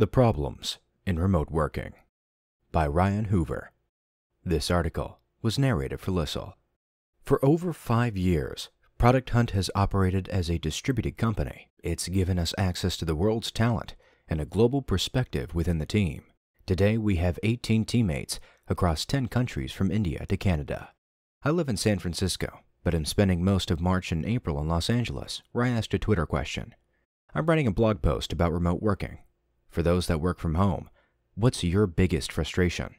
The Problems in Remote Working by Ryan Hoover. This article was narrated for Lissel. For over five years, Product Hunt has operated as a distributed company. It's given us access to the world's talent and a global perspective within the team. Today, we have 18 teammates across 10 countries from India to Canada. I live in San Francisco, but am spending most of March and April in Los Angeles, where I asked a Twitter question. I'm writing a blog post about remote working for those that work from home, what's your biggest frustration?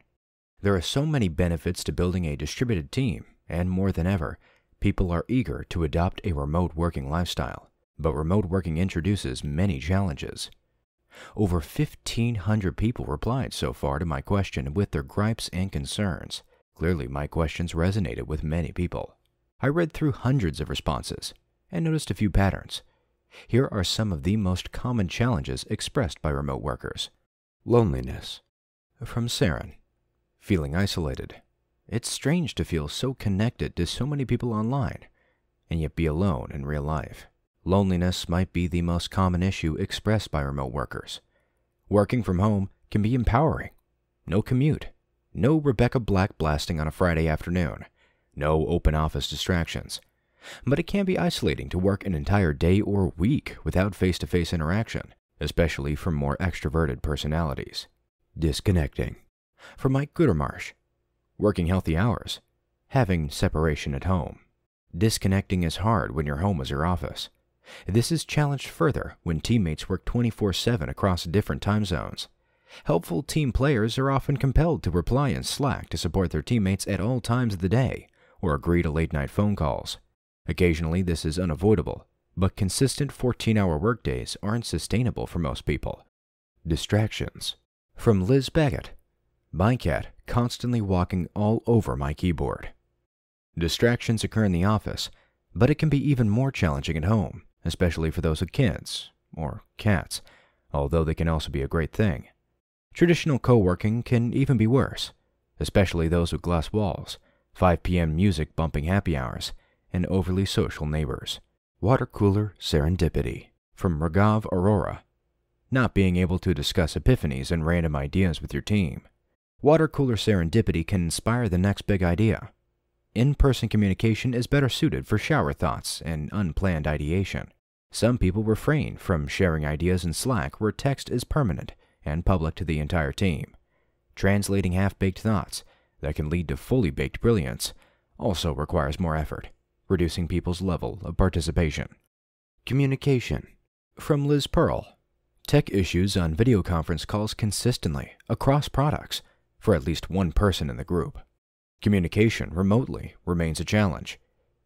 There are so many benefits to building a distributed team, and more than ever, people are eager to adopt a remote working lifestyle. But remote working introduces many challenges. Over 1,500 people replied so far to my question with their gripes and concerns. Clearly, my questions resonated with many people. I read through hundreds of responses and noticed a few patterns. Here are some of the most common challenges expressed by remote workers loneliness. From Saren Feeling isolated. It's strange to feel so connected to so many people online, and yet be alone in real life. Loneliness might be the most common issue expressed by remote workers. Working from home can be empowering. No commute. No Rebecca Black blasting on a Friday afternoon. No open office distractions. But it can be isolating to work an entire day or week without face to face interaction, especially for more extroverted personalities. Disconnecting. For Mike Gutermarsh, working healthy hours, having separation at home. Disconnecting is hard when your home is your office. This is challenged further when teammates work 24 7 across different time zones. Helpful team players are often compelled to reply in Slack to support their teammates at all times of the day or agree to late night phone calls. Occasionally, this is unavoidable, but consistent 14 hour workdays aren't sustainable for most people. Distractions. From Liz Baggett My cat constantly walking all over my keyboard. Distractions occur in the office, but it can be even more challenging at home, especially for those with kids, or cats, although they can also be a great thing. Traditional co working can even be worse, especially those with glass walls, 5 p.m. music bumping happy hours, and overly social neighbors. Water cooler serendipity. From Raghav Aurora. Not being able to discuss epiphanies and random ideas with your team. Water cooler serendipity can inspire the next big idea. In person communication is better suited for shower thoughts and unplanned ideation. Some people refrain from sharing ideas in Slack where text is permanent and public to the entire team. Translating half baked thoughts that can lead to fully baked brilliance also requires more effort reducing people's level of participation. Communication from Liz Pearl. Tech issues on video conference calls consistently across products for at least one person in the group. Communication remotely remains a challenge.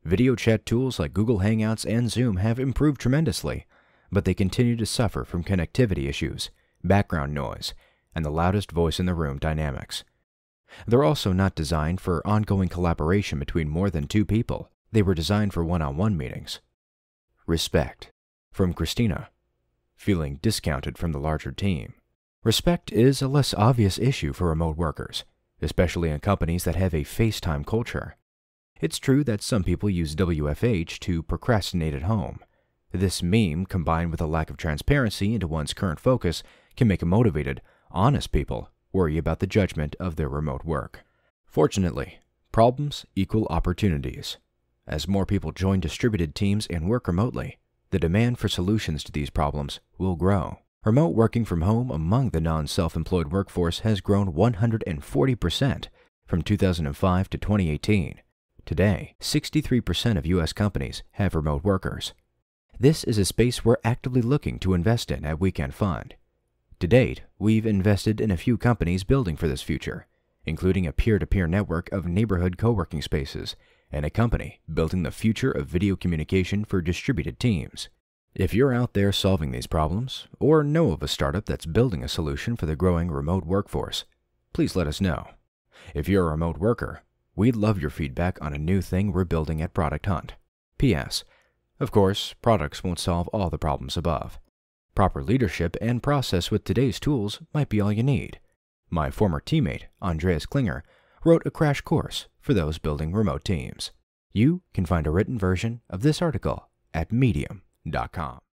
Video chat tools like Google Hangouts and Zoom have improved tremendously, but they continue to suffer from connectivity issues, background noise, and the loudest voice in the room dynamics. They're also not designed for ongoing collaboration between more than two people, they were designed for one on one meetings. Respect. From Christina. Feeling discounted from the larger team. Respect is a less obvious issue for remote workers, especially in companies that have a FaceTime culture. It's true that some people use WFH to procrastinate at home. This meme, combined with a lack of transparency into one's current focus, can make motivated, honest people worry about the judgment of their remote work. Fortunately, problems equal opportunities. As more people join distributed teams and work remotely, the demand for solutions to these problems will grow. Remote working from home among the non self employed workforce has grown 140% from 2005 to 2018. Today, 63% of U.S. companies have remote workers. This is a space we're actively looking to invest in at Weekend Fund. To date, we've invested in a few companies building for this future, including a peer to peer network of neighborhood co working spaces and a company building the future of video communication for distributed teams. If you're out there solving these problems, or know of a startup that's building a solution for the growing remote workforce, please let us know. If you're a remote worker, we'd love your feedback on a new thing we're building at Product Hunt. P.S. Of course, products won't solve all the problems above. Proper leadership and process with today's tools might be all you need. My former teammate, Andreas Klinger, wrote a crash course for those building remote teams. You can find a written version of this article at medium.com.